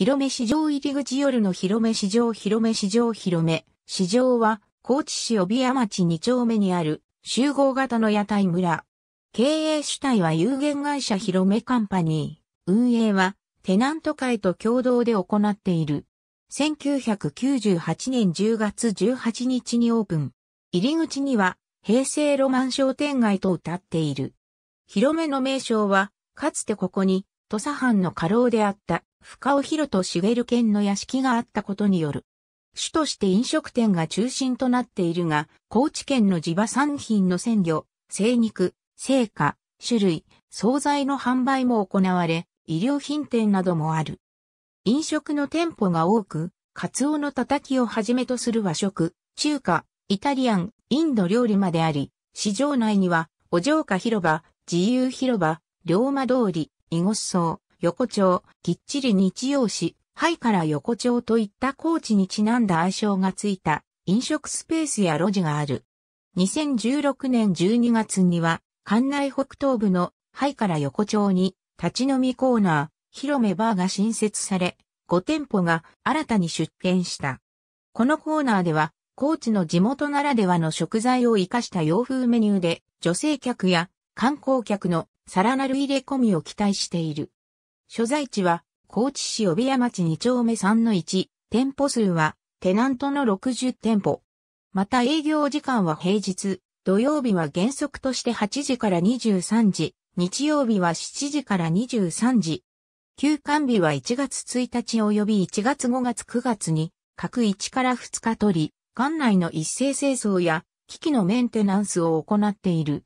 広め市場入り口夜の広め市場広め市場広め市場は高知市帯屋町2丁目にある集合型の屋台村。経営主体は有限会社広めカンパニー。運営はテナント会と共同で行っている。1998年10月18日にオープン。入り口には平成ロマン商店街と歌っている。広めの名称は、かつてここに土佐藩の家老であった深尾広と茂る県の屋敷があったことによる。主として飲食店が中心となっているが、高知県の地場産品の鮮魚、生肉、生花、種類、惣菜の販売も行われ、医療品店などもある。飲食の店舗が多く、カツオのたたきをはじめとする和食、中華、イタリアン、インド料理まであり、市場内には、お城下広場、自由広場、龍馬通り、囲碁荘、横丁、きっちり日曜市、ハイから横丁といった高知にちなんだ愛称がついた飲食スペースや路地がある。2016年12月には、館内北東部のハイから横丁に立ち飲みコーナー、広めバーが新設され、5店舗が新たに出店した。このコーナーでは、高知の地元ならではの食材を活かした洋風メニューで、女性客や観光客のさらなる入れ込みを期待している。所在地は、高知市帯屋町2丁目3の1、店舗数は、テナントの60店舗。また営業時間は平日、土曜日は原則として8時から23時、日曜日は7時から23時。休館日は1月1日及び1月5月9月に、各1から2日取り、館内の一斉清掃や、機器のメンテナンスを行っている。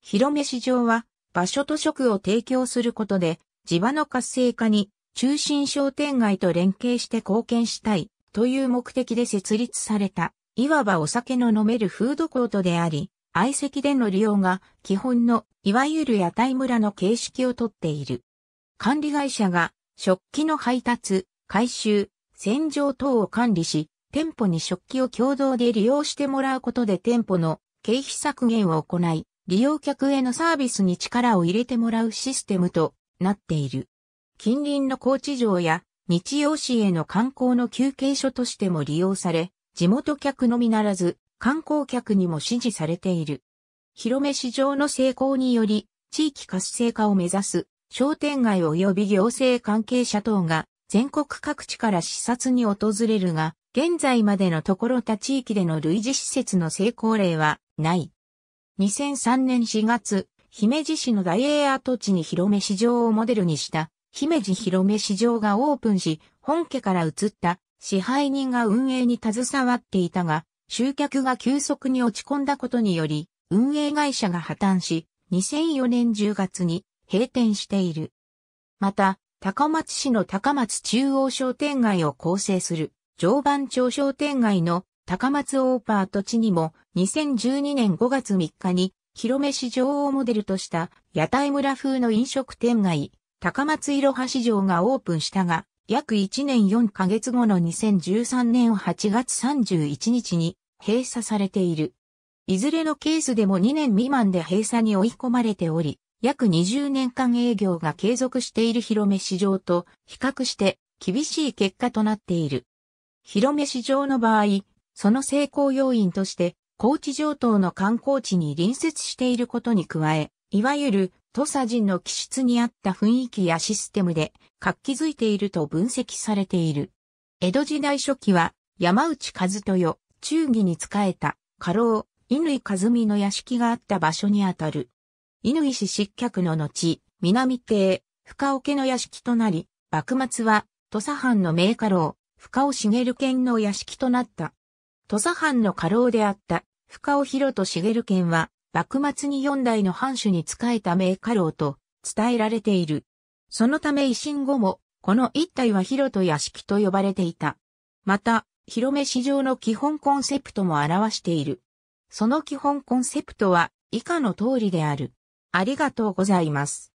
広め市場は、場所と食を提供することで、地場の活性化に中心商店街と連携して貢献したいという目的で設立された、いわばお酒の飲めるフードコートであり、相席での利用が基本のいわゆる屋台村の形式をとっている。管理会社が食器の配達、回収、洗浄等を管理し、店舗に食器を共同で利用してもらうことで店舗の経費削減を行い、利用客へのサービスに力を入れてもらうシステムとなっている。近隣の高知城や日曜市への観光の休憩所としても利用され、地元客のみならず観光客にも支持されている。広め市場の成功により、地域活性化を目指す商店街及び行政関係者等が全国各地から視察に訪れるが、現在までのところ他地域での類似施設の成功例はない。2003年4月、姫路市の大英跡地に広め市場をモデルにした、姫路広め市場がオープンし、本家から移った支配人が運営に携わっていたが、集客が急速に落ち込んだことにより、運営会社が破綻し、2004年10月に閉店している。また、高松市の高松中央商店街を構成する常磐町商店街の高松オーパー土地にも2012年5月3日に広め市場をモデルとした屋台村風の飲食店街、高松いろは市場がオープンしたが、約1年4ヶ月後の2013年8月31日に閉鎖されている。いずれのケースでも2年未満で閉鎖に追い込まれており、約20年間営業が継続している広め市場と比較して厳しい結果となっている。広め市場の場合、その成功要因として高知城東の観光地に隣接していることに加え、いわゆる土佐人の気質に合った雰囲気やシステムで活気づいていると分析されている。江戸時代初期は山内和豊、忠義に仕えた家老、乾和美の屋敷があった場所にあたる。乾氏失脚の後、南邸、深尾家の屋敷となり、幕末は土佐藩の名家老、深尾茂県の屋敷となった。土佐藩の家老であった深尾博と茂県は、幕末に4代の藩主に仕えた名家老と伝えられている。そのため維新後も、この一帯は広と屋敷と呼ばれていた。また、広め市場の基本コンセプトも表している。その基本コンセプトは以下の通りである。ありがとうございます。